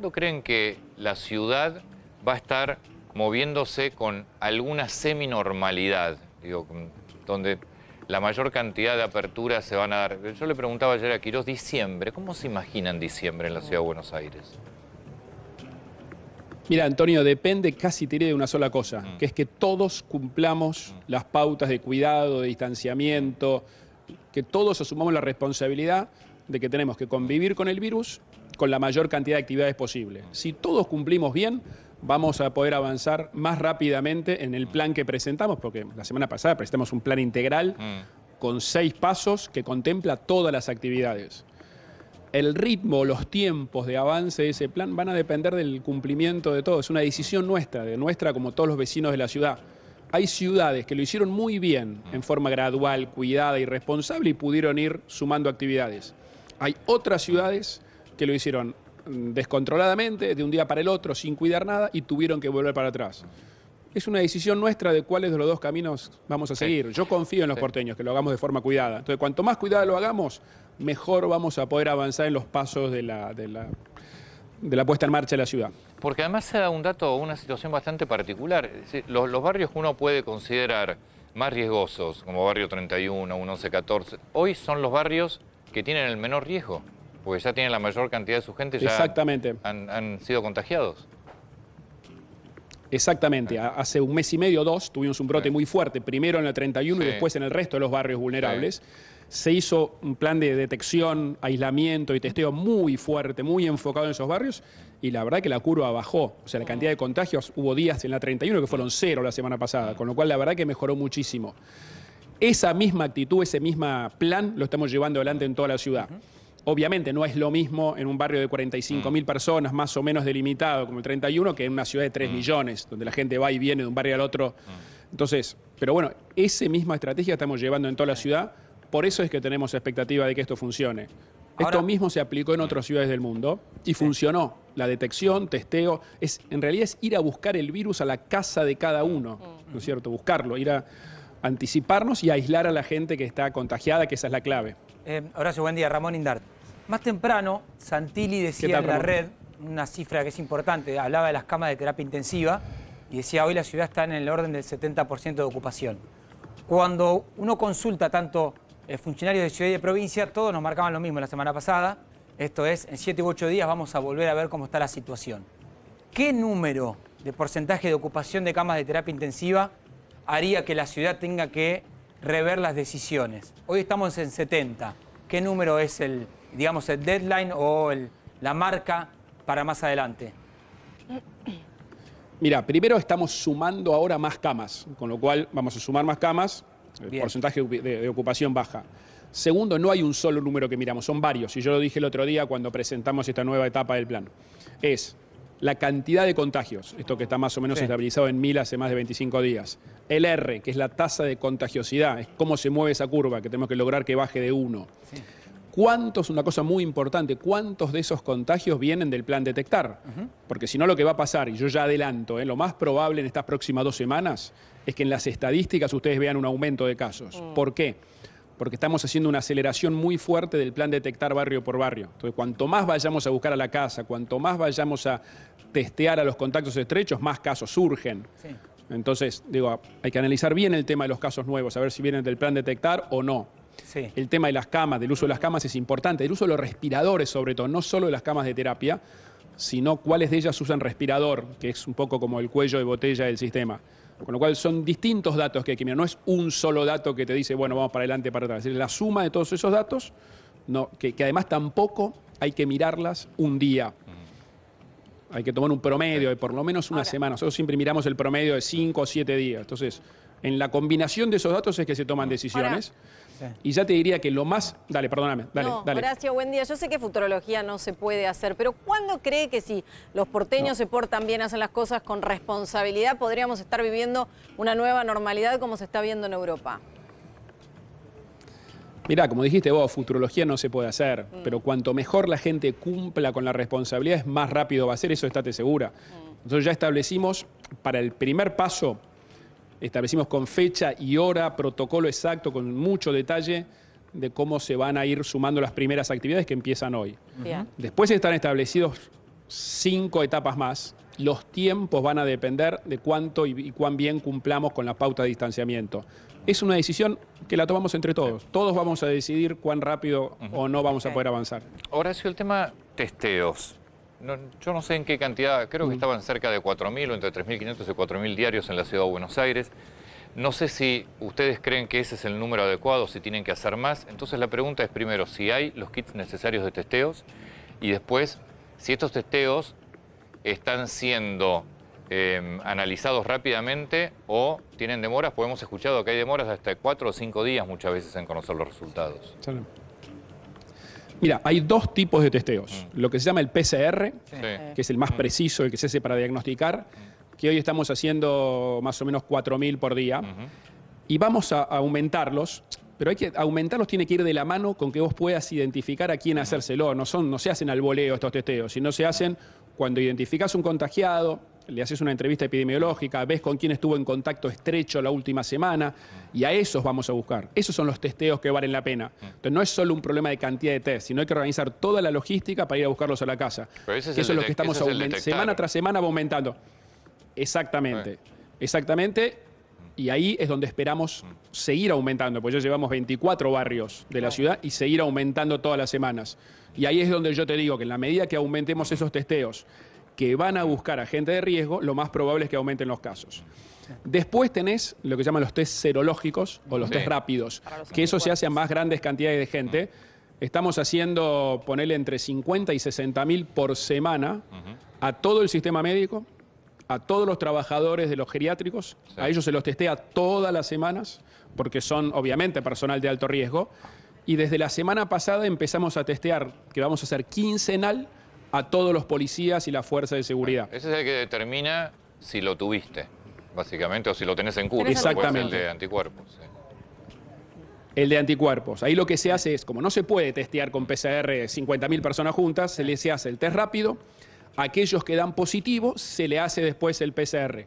¿Cuándo creen que la ciudad va a estar moviéndose con alguna seminormalidad? Digo, donde la mayor cantidad de aperturas se van a dar. Yo le preguntaba ayer a Quirós, diciembre, ¿cómo se imaginan diciembre en la ciudad de Buenos Aires? Mira, Antonio, depende casi tiré de una sola cosa, mm. que es que todos cumplamos mm. las pautas de cuidado, de distanciamiento, que todos asumamos la responsabilidad de que tenemos que convivir con el virus con la mayor cantidad de actividades posible. Si todos cumplimos bien, vamos a poder avanzar más rápidamente en el plan que presentamos, porque la semana pasada presentamos un plan integral mm. con seis pasos que contempla todas las actividades. El ritmo, los tiempos de avance de ese plan van a depender del cumplimiento de todo. Es una decisión nuestra, de nuestra como todos los vecinos de la ciudad. Hay ciudades que lo hicieron muy bien, mm. en forma gradual, cuidada y responsable, y pudieron ir sumando actividades. Hay otras ciudades que lo hicieron mm, descontroladamente, de un día para el otro, sin cuidar nada, y tuvieron que volver para atrás. Es una decisión nuestra de cuáles de los dos caminos vamos a seguir. Yo confío en los porteños, que lo hagamos de forma cuidada. Entonces, cuanto más cuidado lo hagamos, mejor vamos a poder avanzar en los pasos de la, de la, puesta en marcha de la ciudad. Porque además se da un dato, una situación bastante particular. los, barrios que uno puede considerar más riesgosos, como Barrio 31, 1114, hoy son los barrios que tienen el menor riesgo, porque ya tienen la mayor cantidad de su gente, ya Exactamente. Han, sido contagiados. Exactamente, hace un mes y medio dos tuvimos un brote muy fuerte, primero en la 31 y después en el resto de los barrios vulnerables. Se hizo un plan de detección, aislamiento y testeo muy fuerte, muy enfocado en esos barrios y la verdad que la curva bajó. O sea, la cantidad de contagios, hubo días en la 31 que fueron cero la semana pasada, mm. con lo cual la verdad que mejoró muchísimo. Esa misma actitud, ese mismo plan lo estamos llevando adelante en toda la ciudad. Obviamente no es lo mismo en un barrio de 45 mil mm. personas, más o menos delimitado como el 31, que en una ciudad de 3 mm. millones, donde la gente va y viene de un barrio al otro. Mm. Entonces, pero bueno, esa misma estrategia estamos llevando en toda la ciudad, por eso es que tenemos expectativa de que esto funcione. esto mismo se aplicó en otras ciudades del mundo y funcionó. La detección, testeo, es, en realidad es ir a buscar el virus a la casa de cada uno, ¿no es cierto? Buscarlo, ir a anticiparnos y aislar a la gente que está contagiada, que esa es la clave. Eh, Horacio, buen día. Ramón Indart. Más temprano, Santilli decía en la red una cifra que es importante. Hablaba de las camas de terapia intensiva y decía hoy la ciudad está en el orden del 70% de ocupación. Cuando uno consulta tanto eh, funcionarios de ciudad y de provincia, todos nos marcaban lo mismo la semana pasada. Esto es, en 7 u 8 días vamos a volver a ver cómo está la situación. ¿Qué número de porcentaje de ocupación de camas de terapia intensiva haría que la ciudad tenga que rever las decisiones. Hoy estamos en 70. ¿Qué número es el, digamos, el deadline o el, la marca para más adelante? Mira, primero estamos sumando ahora más camas, con lo cual vamos a sumar más camas, el porcentaje de, ocupación baja. Segundo, no hay un solo número que miramos, son varios, y yo lo dije el otro día cuando presentamos esta nueva etapa del plan. Es la cantidad de contagios, esto que está más o menos estabilizado en mil hace más de 25 días. El R, que es la tasa de contagiosidad, es cómo se mueve esa curva, que tenemos que lograr que baje de uno. ¿Cuántos, una cosa muy importante, cuántos de esos contagios vienen del plan detectar? Porque si no, lo que va a pasar, y yo ya adelanto, ¿eh? lo más probable en estas próximas dos semanas es que en las estadísticas ustedes vean un aumento de casos. Mm. ¿Por qué? porque estamos haciendo una aceleración muy fuerte del plan detectar barrio por barrio. Entonces, cuanto más vayamos a buscar a la casa, cuanto más vayamos a testear a los contactos estrechos, más casos surgen. Entonces, digo, hay que analizar bien el tema de los casos nuevos, a ver si vienen del plan detectar o no. El tema de las camas, del uso de las camas es importante, el uso de los respiradores sobre todo, no solo de las camas de terapia, sino cuáles de ellas usan respirador, que es un poco como el cuello de botella del sistema. Con lo cual son distintos datos que hay que mirar, no es un solo dato que te dice, bueno, vamos para adelante, para atrás. Es la suma de todos esos datos, no, que además tampoco hay que mirarlas un día. Hay que tomar un promedio de por lo menos una semana. Nosotros siempre miramos el promedio de cinco o siete días. Entonces, en la combinación de esos datos es que se toman decisiones. Y ya te diría que lo más... Dale, perdóname. Dale, dale. Gracias, buen día. Yo sé que futurología no se puede hacer, pero ¿cuándo cree que si los porteños se portan bien, hacen las cosas con responsabilidad, podríamos estar viviendo una nueva normalidad como se está viendo en Europa? Mira, como dijiste vos, futurología no se puede hacer, pero cuanto mejor la gente cumpla con las responsabilidades, más rápido va a ser, eso estate segura. Entonces ya establecimos, para el primer paso, establecimos con fecha y hora, protocolo exacto, con mucho detalle, de cómo se van a ir sumando las primeras actividades que empiezan hoy. Después están establecidos cinco etapas más, los tiempos van a depender de cuánto y, cuán bien cumplamos con la pauta de distanciamiento. Es una decisión que la tomamos entre todos. Todos vamos a decidir cuán rápido o no vamos a poder avanzar. Horacio, el tema testeos. yo no sé en qué cantidad, creo que mm. estaban cerca de 4.000 o entre 3.500 y 4.000 diarios en la ciudad de Buenos Aires. No sé si ustedes creen que ese es el número adecuado, si tienen que hacer más. Entonces la pregunta es primero si hay los kits necesarios de testeos y después si estos testeos están siendo em, analizados rápidamente o tienen demoras, Porque hemos escuchado que hay demoras hasta cuatro o cinco días muchas veces en conocer los resultados. Mira, hay dos tipos de testeos. Mm. Lo que se llama el PCR, que es el más mm. preciso, el que se hace para diagnosticar, mm. que hoy estamos haciendo más o menos 4.000 por día. Y vamos a aumentarlos pero hay que aumentarlos tiene que ir de la mano con que vos puedas identificar a quién hacérselo. No son, no se hacen al voleo estos testeos, sino se hacen cuando identificas un contagiado, le haces una entrevista epidemiológica, ves con quién estuvo en contacto estrecho la última semana y a esos vamos a buscar. Esos son los testeos que valen la pena. Entonces no es solo un problema de cantidad de test, sino hay que organizar toda la logística para ir a buscarlos a la casa. Pero Eso es lo que estamos aumentando. Semana tras semana va aumentando. Exactamente. Exactamente. Y ahí es donde esperamos mm. seguir aumentando, porque ya llevamos 24 barrios de la ciudad y seguir aumentando todas las semanas. Y ahí es donde yo te digo que en la medida que aumentemos esos testeos, que van a buscar a gente de riesgo, lo más probable es que aumenten los casos. Después tenés lo que llaman los test serológicos o los test rápidos, que eso se hace a más grandes cantidades de gente. Mm. Estamos haciendo, ponerle entre 50 y 60 mil por semana a todo el sistema médico, a todos los trabajadores de los geriátricos, a ellos se los testea todas las semanas, porque son obviamente personal de alto riesgo, y desde la semana pasada empezamos a testear, que vamos a hacer quincenal, a todos los policías y la fuerza de seguridad. Ese es el que determina si lo tuviste, básicamente, o si lo tenés en curso. Exactamente. El de anticuerpos. El de anticuerpos. Ahí lo que se hace es, como no se puede testear con PCR 50.000 personas juntas, se les hace el test rápido, aquellos que dan positivo se le hace después el PCR.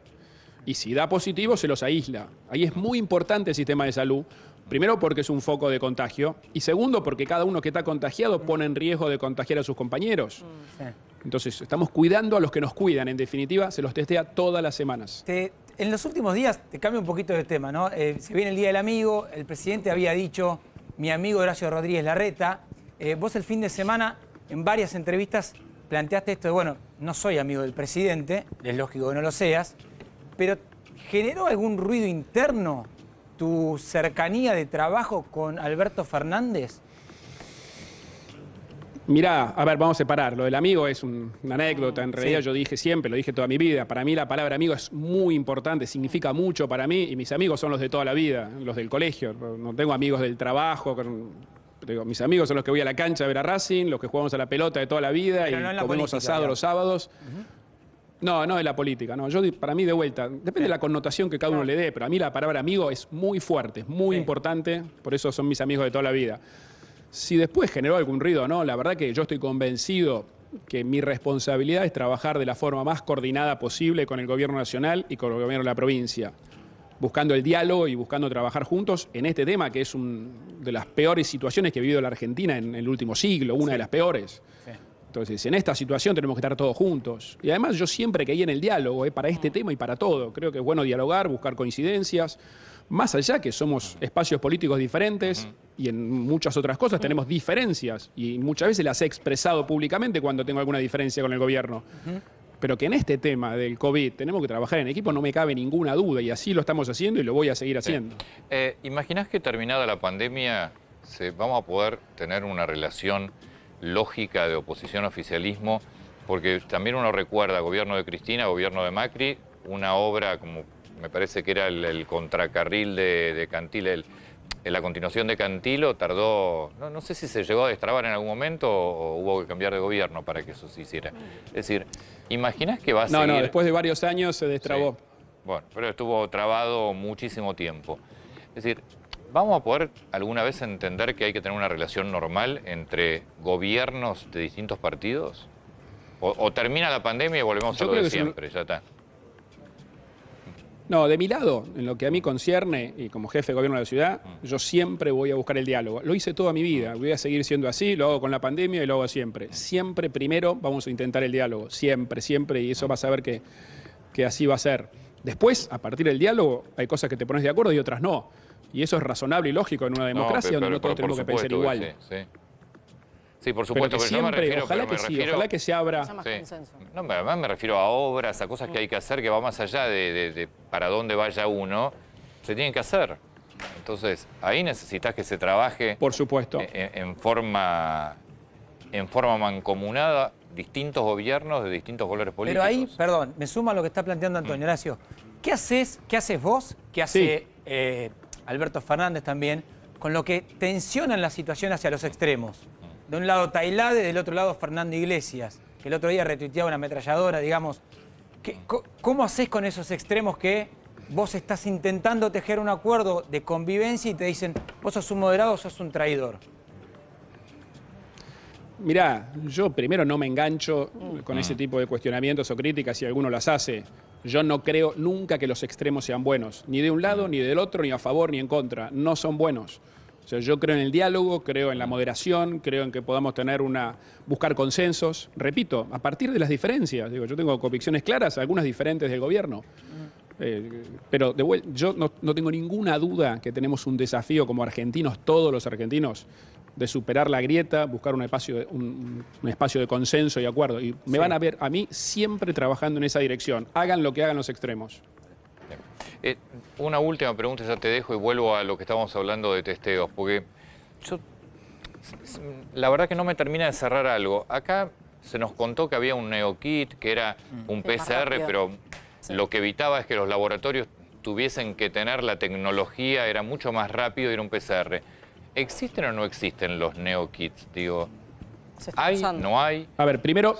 Y si da positivo, se los aísla. Ahí es muy importante el sistema de salud. Primero porque es un foco de contagio y segundo porque cada uno que está contagiado pone en riesgo de contagiar a sus compañeros. Entonces, estamos cuidando a los que nos cuidan. En definitiva, se los testea todas las semanas. en los últimos días, te cambio un poquito de tema, ¿no? Eh, se viene el Día del Amigo, el presidente había dicho, mi amigo Horacio Rodríguez Larreta, eh, vos el fin de semana, en varias entrevistas, planteaste esto de, bueno, no soy amigo del presidente, es lógico que no lo seas, pero ¿generó algún ruido interno tu cercanía de trabajo con Alberto Fernández? Mirá, a ver, vamos a separar. Lo del amigo es una anécdota. En ah, realidad yo dije siempre, lo dije toda mi vida. Para mí la palabra amigo es muy importante, significa mucho para mí y mis amigos son los de toda la vida, los del colegio. No tengo amigos del trabajo, mis amigos son los que voy a la cancha a ver a Racing, los que jugamos a la pelota de toda la vida y comemos asado los sábados. No, no es la política, no. Yo para mí de vuelta, depende de la connotación que cada uno le dé, pero a mí la palabra amigo es muy fuerte, es muy importante, por eso son mis amigos de toda la vida. Si después generó algún ruido o no, la verdad que yo estoy convencido que mi responsabilidad es trabajar de la forma más coordinada posible con el gobierno nacional y con el gobierno de la provincia buscando el diálogo y buscando trabajar juntos en este tema, que es una de las peores situaciones que ha vivido la Argentina en el último siglo, una de las peores. Entonces, en esta situación tenemos que estar todos juntos. Y además yo siempre caí en el diálogo, eh, para este mm. tema y para todo. Creo que es bueno dialogar, buscar coincidencias, más allá que somos espacios políticos diferentes y en muchas otras cosas tenemos diferencias. Y muchas veces las he expresado públicamente cuando tengo alguna diferencia con el gobierno pero que en este tema del COVID tenemos que trabajar en equipo, no me cabe ninguna duda y así lo estamos haciendo y lo voy a seguir haciendo. Eh, ¿Imaginás que terminada la pandemia vamos a poder tener una relación lógica de oposición-oficialismo? Porque también uno recuerda gobierno de Cristina, gobierno de Macri, una obra como me parece que era el, contracarril de, de Cantil, el, en la continuación de Cantilo tardó, no, sé si se llegó a destrabar en algún momento o, hubo que cambiar de gobierno para que eso se hiciera. Es decir, ¿imaginas que va a seguir...? No, no, después de varios años se destrabó. Bueno, pero estuvo trabado muchísimo tiempo. Es decir, ¿vamos a poder alguna vez entender que hay que tener una relación normal entre gobiernos de distintos partidos? ¿O, termina la pandemia y volvemos a lo de siempre? Ya está. No, de mi lado, en lo que a mí concierne, y como jefe de gobierno de la ciudad, mm. yo siempre voy a buscar el diálogo. Lo hice toda mi vida, mm. voy a seguir siendo así, lo hago con la pandemia y lo hago siempre. Mm. Siempre primero vamos a intentar el diálogo, siempre, siempre, y eso va a saber que, que así va a ser. Después, a partir del diálogo, hay cosas que te pones de acuerdo y otras no. Y eso es razonable y lógico en una democracia donde no todos tenemos que pensar igual. Sí, por supuesto, pero que me refiero, ojalá refiero, ojalá que se abra. No, además me refiero a obras, a cosas que hay que hacer que va más allá de, para dónde vaya uno, se tienen que hacer. Entonces, ahí necesitas que se trabaje. Por supuesto. E, e, en, forma, en forma mancomunada distintos gobiernos de distintos colores políticos. Pero ahí, perdón, me sumo a lo que está planteando Antonio mm. Horacio. ¿Qué haces, qué haces vos, qué hace eh, Alberto Fernández también, con lo que tensionan la situación hacia los extremos? De un lado Tailade, del otro lado Fernando Iglesias, que el otro día retuiteaba una ametralladora, digamos. ¿Cómo haces con esos extremos que vos estás intentando tejer un acuerdo de convivencia y te dicen, vos sos un moderado, sos un traidor? Mirá, yo primero no me engancho mm. con ese ah. tipo de cuestionamientos o críticas si alguno las hace. Yo no creo nunca que los extremos sean buenos, ni de un lado, mm. ni del otro, ni a favor, ni en contra. No son buenos yo creo en el diálogo, creo en la moderación, creo en que podamos tener una buscar consensos, repito, a partir de las diferencias. Digo, yo tengo convicciones claras, algunas diferentes del gobierno. Eh, pero yo no, tengo ninguna duda que tenemos un desafío como argentinos, todos los argentinos, de superar la grieta, buscar un espacio de, un, espacio de consenso y acuerdo. Y me van a ver a mí siempre trabajando en esa dirección. Hagan lo que hagan los extremos. Eh, una última pregunta, ya te dejo y vuelvo a lo que estábamos hablando de testeos, porque la verdad que no me termina de cerrar algo. Acá se nos contó que había un NeoKit, que era mm. un PCR, pero lo que evitaba es que los laboratorios tuviesen que tener la tecnología, era mucho más rápido ir un PCR. ¿Existen o no existen los NeoKits? Digo, ¿hay? ¿No hay? A ver, primero,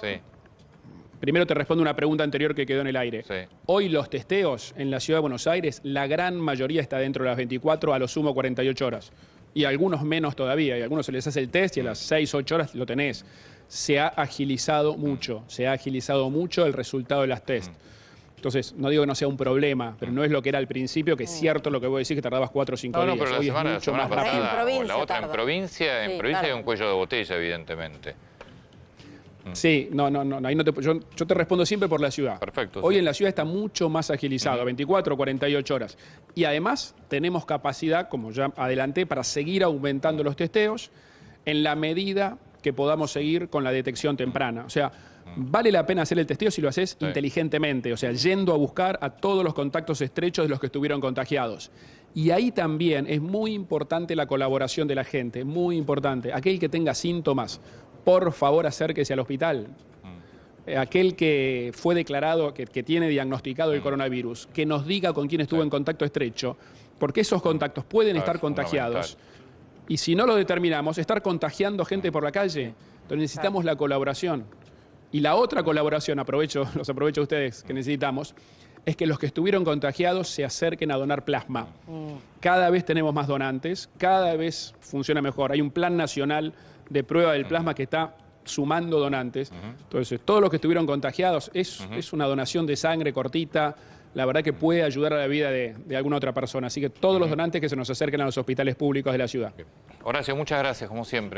Primero te respondo una pregunta anterior que quedó en el aire. Hoy los testeos en la ciudad de Buenos Aires, la gran mayoría está dentro de las 24, a lo sumo 48 horas. Y algunos menos todavía, y a algunos se les hace el test y a las 6, 8 horas lo tenés. Se ha agilizado mucho, se ha agilizado mucho el resultado de las test. Mm. Entonces, no digo que no sea un problema, pero no es lo que era al principio, que es mm. cierto lo que voy a decir, que tardabas 4 o 5 días. No, pero la Hoy semana, más pasada, otra en provincia, en provincia hay un cuello de botella, evidentemente. Mm. Sí, no, no, no, yo, te respondo siempre por la ciudad. Perfecto. Hoy en la ciudad está mucho más agilizado, 24, 48 horas. Y además tenemos capacidad, como ya adelanté, para seguir aumentando los testeos en la medida que podamos seguir con la detección temprana. O sea, mm. Vale la pena hacer el testeo si lo haces inteligentemente, o sea, yendo a buscar a todos los contactos estrechos de los que estuvieron contagiados. Y ahí también es muy importante la colaboración de la gente, muy importante. Aquel que tenga síntomas, por favor acérquese al hospital. Mm. Aquel que fue declarado, que, tiene diagnosticado el mm. coronavirus, que nos diga con quién estuvo en contacto estrecho, porque esos contactos pueden ah, estar contagiados. Y si no lo determinamos, estar contagiando gente mm. por la calle. Entonces necesitamos la colaboración. Y la otra colaboración, aprovecho, los aprovecho a ustedes, que necesitamos, es que los que estuvieron contagiados se acerquen a donar plasma. Cada vez tenemos más donantes, cada vez funciona mejor. Hay un plan nacional de prueba del plasma que está sumando donantes. Entonces, todos los que estuvieron contagiados, es, una donación de sangre cortita, la verdad que puede ayudar a la vida de, de alguna otra persona. Así que todos los donantes que se nos acerquen a los hospitales públicos de la ciudad. Horacio, muchas gracias, como siempre.